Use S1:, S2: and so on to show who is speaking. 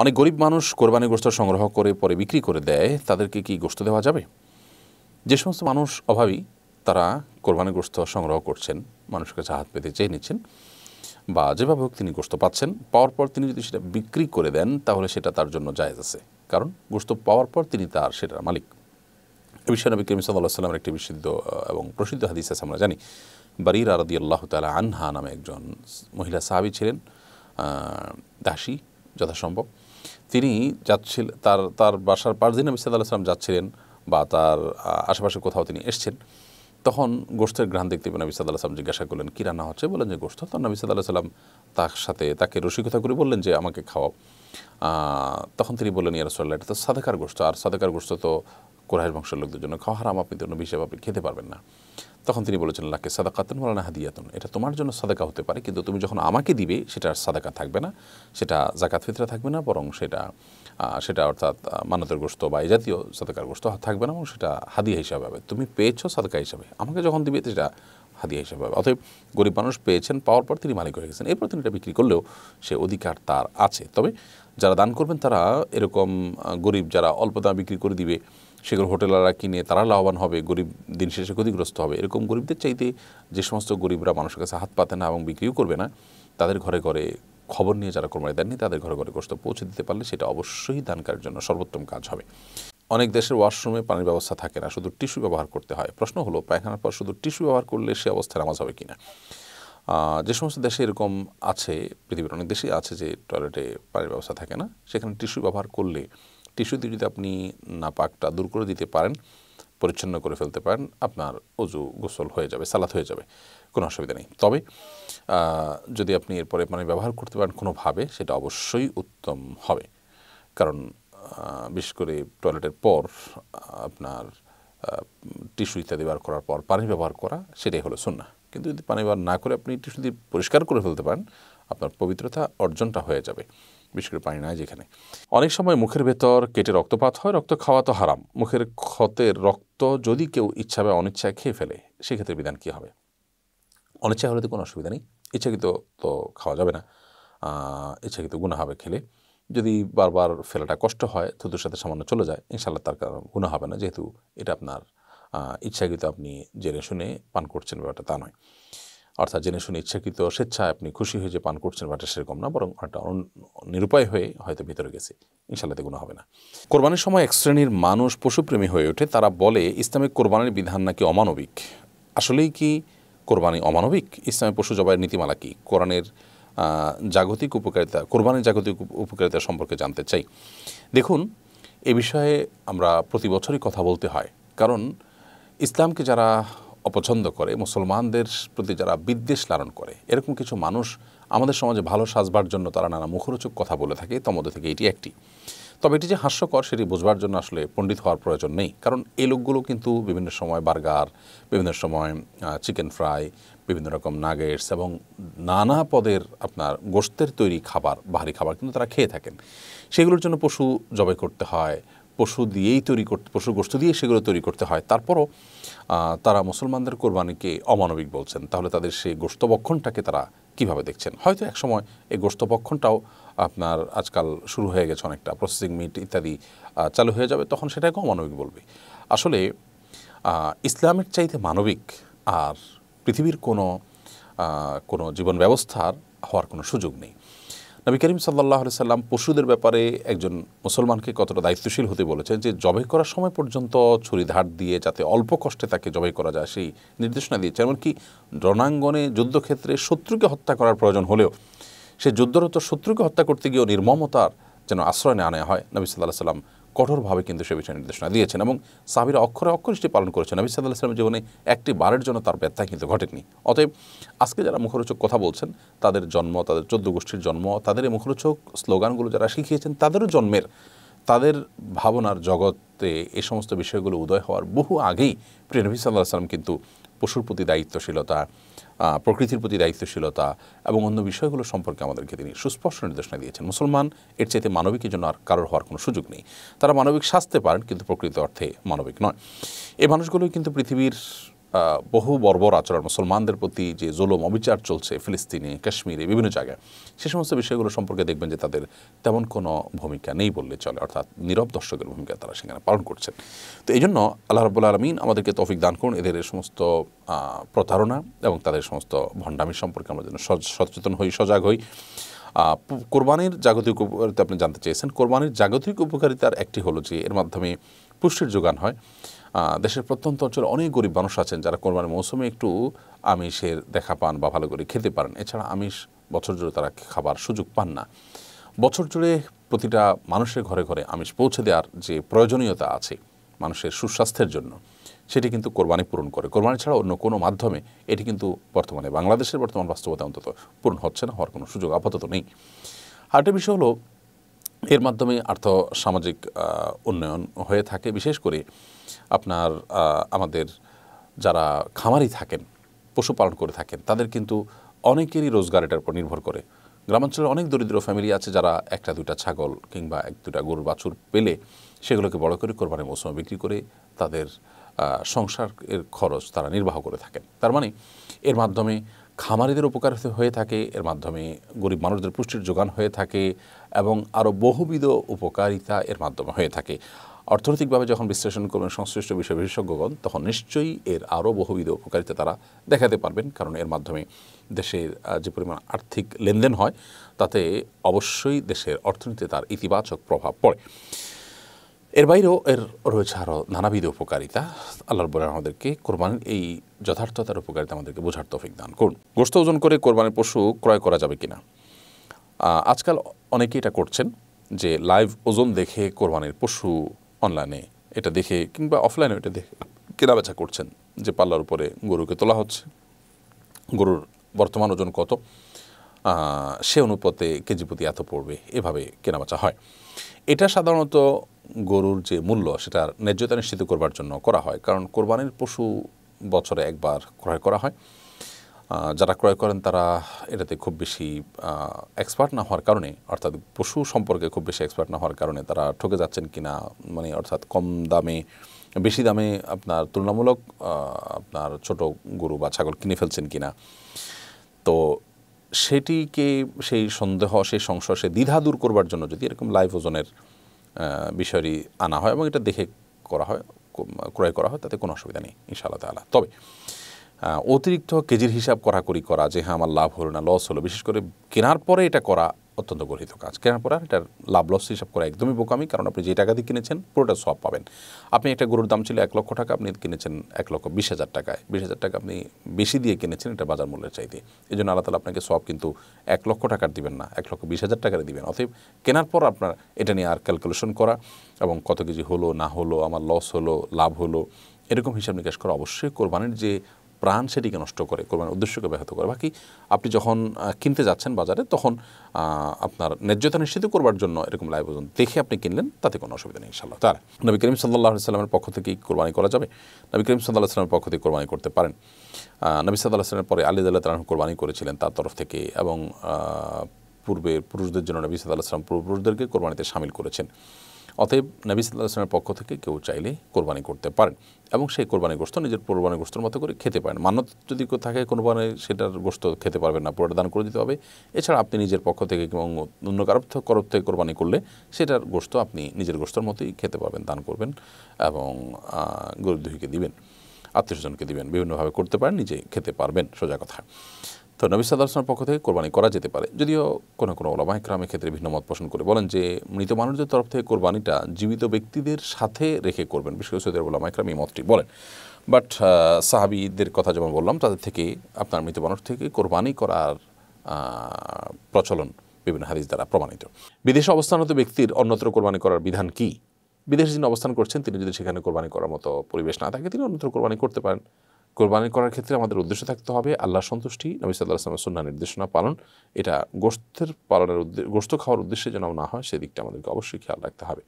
S1: অনেক গরিব মানুষ কোরবানি গোস্ত সংগ্রহ করে পরে বিক্রি করে দেয় তাদেরকে কি গোস্ত দেওয়া যাবে যে সমস্ত মানুষ অভাবী তারা কোরবানি গোস্ত সংগ্রহ করছেন মানুষের কাছে হাত পেতে চেয়ে নিচ্ছেন বা যেভাবে হোক তিনি গোস্ত পাচ্ছেন পাওয়ার পর তিনি যদি সেটা বিক্রি করে দেন তাহলে সেটা তার জন্য জায়েজ আছে কারণ গোস্ত পাওয়ার পর তিনি তার সেটার মালিক এ বিষয়ে নবী কেমিস সাল্লাহ সাল্লামের একটি বিশুদ্ধ এবং প্রসিদ্ধ হাদিস আছে আমরা জানি বারির আরদি আল্লাহ তালা আনহা নামে একজন মহিলা সাহাবি ছিলেন দাসী যথাসম্ভব তিনি যাচ্ছিলেন তার তার বাসার পাঁচ দিন নবী সাল্লাহ যাচ্ছিলেন বা তার আশেপাশে কোথাও তিনি এসছেন তখন গোষ্ঠের ঘ্রাণ দেখতে পেয়ে নবী সাল্লাহ সালাম জিজ্ঞাসা করলেন কী রান্না হচ্ছে বলেন যে গোষ্ঠ তখন নবী সাল্লাহ সালাম তার সাথে তাকে রসিকতা করে বললেন যে আমাকে খাওয়াও তখন তিনি বললেন ইয়ারসোল্লাহ এটা তো সাদাকার গোষ্ঠ আর সাদাকার গোষ্ঠ তো কোরআশ বংশের লোকদের জন্য খাওয়া হারাম আপনি তো নবী হিসেবে আপনি খেতে পারবেন না তখন তিনি বলেছেন লাকে সাদাকাতন মৌলানা হাদিয়াতন এটা তোমার জন্য সাদাকা হতে পারে কিন্তু তুমি যখন আমাকে দিবে সেটা সাদাকা থাকবে না সেটা জাকাত ফিতরা থাকবে না বরং সেটা সেটা অর্থাৎ মানতের গোস্ত বা এই জাতীয় সাদাকার গোস্ত থাকবে না এবং সেটা হাদিয়া হিসাবে হবে তুমি পেয়েছো সাদাকা হিসাবে আমাকে যখন দিবে সেটা হাদিয়া হিসাবে হবে অতএব গরিব মানুষ পেয়েছেন পাওয়ার পর তিনি মালিক হয়ে গেছেন এরপর তিনি এটা বিক্রি করলেও সে অধিকার তার আছে তবে যারা দান করবেন তারা এরকম গরিব যারা অল্প দাম বিক্রি করে দিবে সেগুলো হোটেলাররা কিনে তারা লাভবান হবে গরিব দিন শেষে ক্ষতিগ্রস্ত হবে এরকম গরিবদের চাইতে যে সমস্ত গরিবরা মানুষের কাছে হাত পাতে না এবং বিক্রিও করবে না তাদের ঘরে ঘরে খবর নিয়ে যারা কর্মী দেননি তাদের ঘরে ঘরে কষ্ট পৌঁছে দিতে পারলে সেটা অবশ্যই দানকারের জন্য সর্বোত্তম কাজ হবে অনেক দেশের ওয়াশরুমে পানির ব্যবস্থা থাকে না শুধু টিস্যু ব্যবহার করতে হয় প্রশ্ন হলো পায়খানার পর শুধু টিস্যু ব্যবহার করলে সে অবস্থায় নামাজ হবে কিনা যে সমস্ত দেশে এরকম আছে পৃথিবীর অনেক দেশেই আছে যে টয়লেটে পানির ব্যবস্থা থাকে না সেখানে টিস্যু ব্যবহার করলে টিস্যু দিয়ে যদি আপনি নাপাকটা দূর করে দিতে পারেন পরিচ্ছন্ন করে ফেলতে পারেন আপনার অজু গোসল হয়ে যাবে সালাত হয়ে যাবে কোনো অসুবিধা নেই তবে যদি আপনি এরপরে মানে ব্যবহার করতে পারেন কোনোভাবে সেটা অবশ্যই উত্তম হবে কারণ বিশেষ করে টয়লেটের পর আপনার টিস্যু ইত্যাদি ব্যবহার করার পর পানি ব্যবহার করা সেটাই হলো সুন্না কিন্তু যদি পানি ব্যবহার না করে আপনি টিস্যু দিয়ে পরিষ্কার করে ফেলতে পারেন আপনার পবিত্রতা অর্জনটা হয়ে যাবে বিশেষ করে পানি নাই যেখানে অনেক সময় মুখের ভেতর কেটে রক্তপাত হয় রক্ত খাওয়া তো হারাম মুখের ক্ষতের রক্ত যদি কেউ ইচ্ছা বা অনিচ্ছায় খেয়ে ফেলে সেক্ষেত্রে বিধান কী হবে অনিচ্ছা হলে তো কোনো অসুবিধা নেই ইচ্ছাকৃত তো খাওয়া যাবে না ইচ্ছাকৃত গুণা হবে খেলে যদি বারবার ফেলাটা কষ্ট হয় থুতুর সাথে সামান্য চলে যায় ইনশাল্লাহ তার কারণ গুণা হবে না যেহেতু এটা আপনার ইচ্ছাকৃত আপনি জেনে শুনে পান করছেন ব্যাপারটা তা নয় অর্থাৎ জেনে শুনে ইচ্ছাকৃত স্বেচ্ছায় আপনি খুশি হয়ে যে পান করছেন বাট সেরকম না বরং একটা নিরুপায় হয়ে হয়তো ভিতরে গেছে ইনশাল্লাতে কোনো হবে না কোরবানির সময় এক শ্রেণীর মানুষ পশুপ্রেমী হয়ে ওঠে তারা বলে ইসলামিক কোরবানির বিধান নাকি অমানবিক আসলেই কি কোরবানি অমানবিক ইসলামের পশু জবাইয়ের নীতিমালা কি কোরআনের জাগতিক উপকারিতা কোরবানির জাগতিক উপকারিতা সম্পর্কে জানতে চাই দেখুন এ বিষয়ে আমরা প্রতি বছরই কথা বলতে হয় কারণ ইসলামকে যারা অপছন্দ করে মুসলমানদের প্রতি যারা বিদ্বেষ লালন করে এরকম কিছু মানুষ আমাদের সমাজে ভালো সাজবার জন্য তারা নানা মুখরোচক কথা বলে থাকে তমধ্য থেকে এটি একটি তবে এটি যে হাস্যকর সেটি বোঝবার জন্য আসলে পণ্ডিত হওয়ার প্রয়োজন নেই কারণ এই লোকগুলো কিন্তু বিভিন্ন সময় বার্গার বিভিন্ন সময় চিকেন ফ্রাই বিভিন্ন রকম নাগেটস এবং নানা পদের আপনার গোস্তের তৈরি খাবার ভারী খাবার কিন্তু তারা খেয়ে থাকেন সেগুলোর জন্য পশু জবাই করতে হয় পশু দিয়েই তৈরি করতে পশু গোষ্ঠ দিয়ে সেগুলো তৈরি করতে হয় তারপরও তারা মুসলমানদের কোরবানিকে অমানবিক বলছেন তাহলে তাদের সেই গোষ্ঠবক্ষণটাকে তারা কিভাবে দেখছেন হয়তো একসময় এই গোষ্ঠবক্ষণটাও আপনার আজকাল শুরু হয়ে গেছে অনেকটা প্রসেসিং মিট ইত্যাদি চালু হয়ে যাবে তখন সেটাকে অমানবিক বলবে আসলে ইসলামের চাইতে মানবিক আর পৃথিবীর কোনো কোনো জীবন ব্যবস্থার হওয়ার কোনো সুযোগ নেই নবী করিম সাল্লাহ সাল্লাম পশুদের ব্যাপারে একজন মুসলমানকে কতটা দায়িত্বশীল হতে বলেছেন যে জবাই করার সময় পর্যন্ত ছুরি ধার দিয়ে যাতে অল্প কষ্টে তাকে জবাই করা যায় সেই নির্দেশনা দিয়েছে এমনকি রণাঙ্গনে যুদ্ধক্ষেত্রে শত্রুকে হত্যা করার প্রয়োজন হলেও সে যুদ্ধরত শত্রুকে হত্যা করতে গিয়েও নির্মমতার যেন আশ্রয় নেওয়া হয় নবী সাল্লাহ সাল্লাম কঠোরভাবে কিন্তু সে বিষয়ে নির্দেশনা দিয়েছেন এবং সাবিরা অক্ষরে অক্ষর সেটি পালন করেছেন নবী সাদা ইসলামের জীবনে একটি বারের জন্য তার ব্যথা কিন্তু ঘটেনি অতএব আজকে যারা মুখরোচক কথা বলছেন তাদের জন্ম তাদের চোদ্দ গোষ্ঠীর জন্ম তাদের এই মুখরোচক স্লোগানগুলো যারা শিখিয়েছেন তাদেরও জন্মের তাদের ভাবনার জগতে এই সমস্ত বিষয়গুলো উদয় হওয়ার বহু আগেই প্রিয় নবী সাল্লাহ সাল্লাম কিন্তু পশুর প্রতি দায়িত্বশীলতা প্রকৃতির প্রতি দায়িত্বশীলতা এবং অন্য বিষয়গুলো সম্পর্কে আমাদেরকে তিনি সুস্পষ্ট নির্দেশনা দিয়েছেন মুসলমান এর চাইতে মানবিকের জন্য আর কারোর হওয়ার কোনো সুযোগ নেই তারা মানবিক শাস্তে পারেন কিন্তু প্রকৃত অর্থে মানবিক নয় এই মানুষগুলোই কিন্তু পৃথিবীর বহু বর্বর আচরণ মুসলমানদের প্রতি যে জোলম অবিচার চলছে ফিলিস্তিনে কাশ্মীরে বিভিন্ন জায়গায় সে সমস্ত বিষয়গুলো সম্পর্কে দেখবেন যে তাদের তেমন কোনো ভূমিকা নেই বললে চলে অর্থাৎ নীরব দর্শকের ভূমিকা তারা সেখানে পালন করছেন তো এই জন্য আল্লাহ রবুল্লা আলমিন আমাদেরকে তফিক দান করুন এদের সমস্ত প্রতারণা এবং তাদের সমস্ত ভণ্ডামি সম্পর্কে আমরা যেন সচেতন হই সজাগ হই কোরবানির জাগতিক উপকারিতা আপনি জানতে চেয়েছেন কোরবানির জাগতিক উপকারিতার একটি হলো যে এর মাধ্যমে পুষ্টির যোগান হয় দেশের প্রত্যন্ত অঞ্চলে অনেক গরিব মানুষ আছেন যারা কোরবানি মৌসুমে একটু আমিষের দেখা পান বা ভালো করে খেতে পারেন এছাড়া আমিষ বছর জুড়ে তারা খাবার সুযোগ পান না বছর জুড়ে প্রতিটা মানুষের ঘরে ঘরে আমিষ পৌঁছে দেওয়ার যে প্রয়োজনীয়তা আছে মানুষের সুস্বাস্থ্যের জন্য সেটি কিন্তু কোরবানি পূরণ করে কোরবানি ছাড়া অন্য কোনো মাধ্যমে এটি কিন্তু বর্তমানে বাংলাদেশের বর্তমান বাস্তবতা অন্তত পূরণ হচ্ছে না হওয়ার কোনো সুযোগ আপাতত নেই আরেকটা বিষয় হলো এর মাধ্যমে আর্থ সামাজিক উন্নয়ন হয়ে থাকে বিশেষ করে আপনার আমাদের যারা খামারি থাকেন পশুপালন করে থাকেন তাদের কিন্তু অনেকেরই রোজগার এটার উপর নির্ভর করে গ্রামাঞ্চলের অনেক দরিদ্র ফ্যামিলি আছে যারা একটা দুইটা ছাগল কিংবা এক দুটা গরুর বাছুর পেলে সেগুলোকে বড় করে কোরবানি মৌসুমে বিক্রি করে তাদের সংসার এর খরচ তারা নির্বাহ করে থাকেন তার মানে এর মাধ্যমে খামারিদের উপকার হয়ে থাকে এর মাধ্যমে গরিব মানুষদের পুষ্টির যোগান হয়ে থাকে এবং আরও বহুবিধ উপকারিতা এর মাধ্যমে হয়ে থাকে অর্থনৈতিকভাবে যখন বিশ্লেষণ করবেন সংশ্লিষ্ট বিষয় বিশেষজ্ঞগণ তখন নিশ্চয়ই এর আরও বহুবিধ উপকারিতা তারা দেখাতে পারবেন কারণ এর মাধ্যমে দেশের যে পরিমাণ আর্থিক লেনদেন হয় তাতে অবশ্যই দেশের অর্থনীতিতে তার ইতিবাচক প্রভাব পড়ে এর বাইরেও এর রয়েছে আরও নানাবিধ উপকারিতা আল্লাহর বলে আমাদেরকে কোরবানির এই যথার্থতার উপকারিতা আমাদেরকে বোঝার তফিক দান করুন গোস্ত ওজন করে কোরবানির পশু ক্রয় করা যাবে কিনা আজকাল অনেকেই এটা করছেন যে লাইভ ওজন দেখে কোরবানির পশু অনলাইনে এটা দেখে কিংবা অফলাইনে এটা দেখে কেনাবেচা করছেন যে পাল্লার উপরে গরুকে তোলা হচ্ছে গরুর বর্তমান ওজন কত সে অনুপাতে কেজি প্রতি এত পড়বে এভাবে কেনাবেচা হয় এটা সাধারণত গরুর যে মূল্য সেটা ন্যায্যতা নিশ্চিত করবার জন্য করা হয় কারণ কোরবানির পশু বছরে একবার ক্রয় করা হয় যারা ক্রয় করেন তারা এটাতে খুব বেশি এক্সপার্ট না হওয়ার কারণে অর্থাৎ পশু সম্পর্কে খুব বেশি এক্সপার্ট না হওয়ার কারণে তারা ঠকে যাচ্ছেন কিনা মানে অর্থাৎ কম দামে বেশি দামে আপনার তুলনামূলক আপনার ছোট গরু বা ছাগল কিনে ফেলছেন কি না তো সেটিকে সেই সন্দেহ সেই সংশয় সে দ্বিধা দূর করবার জন্য যদি এরকম লাইভ ওজনের বিষয়টি আনা হয় এবং এটা দেখে করা হয় ক্রয় করা হয় তাতে কোনো অসুবিধা নেই ইনশাআল্লাহ তালা তবে অতিরিক্ত কেজির হিসাব করি করা যে হ্যাঁ আমার লাভ হলো না লস হলো বিশেষ করে কেনার পরে এটা করা অত্যন্ত গর্হিত কাজ কেনার পর আর এটার লাভ লস হিসাব করা একদমই বোকামি কারণ আপনি যে টাকা দিয়ে কিনেছেন পুরোটা সব পাবেন আপনি একটা গরুর দাম ছিল এক লক্ষ টাকা আপনি কিনেছেন এক লক্ষ বিশ হাজার টাকায় বিশ হাজার টাকা আপনি বেশি দিয়ে কিনেছেন এটা বাজার মূল্যের চাইতে এই জন্য আল্লাহ তালা আপনাকে সব কিন্তু এক লক্ষ টাকার দিবেন না এক লক্ষ বিশ হাজার টাকার দিবেন অতএব কেনার পর আপনার এটা নিয়ে আর ক্যালকুলেশন করা এবং কত কিছু হলো না হলো আমার লস হলো লাভ হলো এরকম হিসাব নিকাশ করা অবশ্যই কোরবানির যে প্রাণ সেটিকে নষ্ট করে কোরবানির উদ্দেশ্যকে ব্যাহত করে বাকি আপনি যখন কিনতে যাচ্ছেন বাজারে তখন আপনার ন্যায্যতা নিশ্চিত করবার জন্য এরকম লাইভ ওজন দেখে আপনি কিনলেন তাতে কোনো অসুবিধা নেই ইনশাল্লাহ তার নবী করিম সাল্লাহ সাল্লামের পক্ষ থেকে কোরবানি করা যাবে নবী করিম সাল্লাহ সাল্লামের পক্ষ থেকে কোরবানি করতে পারেন নবী সাল্লাহ সাল্লামের পরে আলী আল্লাহ তালাহ কোরবানি করেছিলেন তার তরফ থেকে এবং পূর্বে পুরুষদের জন্য নবী সাল্লাহ সাল্লাম পূর্বপুরুষদেরকে কোরবানিতে সামিল করেছেন অতএব নবী সাল্লাহ আসলামের পক্ষ থেকে কেউ চাইলে কোরবানি করতে পারেন এবং সেই কোরবানি গোস্ত নিজের কোরবানি গোস্তর মতো করে খেতে পারেন মানত যদি থাকে কোরবানি সেটার গোস্ত খেতে পারবেন না পুরোটা দান করে দিতে হবে এছাড়া আপনি নিজের পক্ষ থেকে এবং অন্য কারোর করব থেকে কোরবানি করলে সেটার গোস্ত আপনি নিজের গোস্তর মতোই খেতে পারবেন দান করবেন এবং গরিব দুহিকে দিবেন আত্মীয়স্বজনকে দিবেন বিভিন্নভাবে করতে পারেন নিজে খেতে পারবেন সোজা কথা তো নবী সাদামের পক্ষ থেকে কোরবানি করা যেতে পারে যদিও কোনো কোনো ওলামা ইকরামের ক্ষেত্রে ভিন্ন মত পোষণ করে বলেন যে মৃত মানুষদের তরফ থেকে কোরবানিটা জীবিত ব্যক্তিদের সাথে রেখে করবেন বিশেষ করে সৈদের ওলামা ইকরাম এই মতটি বলেন বাট সাহাবিদের কথা যেমন বললাম তাদের থেকে আপনার মৃত মানুষ থেকে কোরবানি করার প্রচলন বিভিন্ন হাদিস দ্বারা প্রমাণিত বিদেশে অবস্থানত ব্যক্তির অন্যত্র কোরবানি করার বিধান কি বিদেশে যিনি অবস্থান করছেন তিনি যদি সেখানে কোরবানি করার মতো পরিবেশ না থাকে তিনি অন্যত্র কোরবানি করতে পারেন কোরবানি করার ক্ষেত্রে আমাদের উদ্দেশ্য থাকতে হবে আল্লাহ সন্তুষ্টি নবী সাল্লাহ আসলামের নির্দেশনা পালন এটা গোস্তের পালনের উদ্দেশ্য গোস্ত খাওয়ার উদ্দেশ্যে যেন না হয় সেদিকটা আমাদেরকে অবশ্যই খেয়াল রাখতে হবে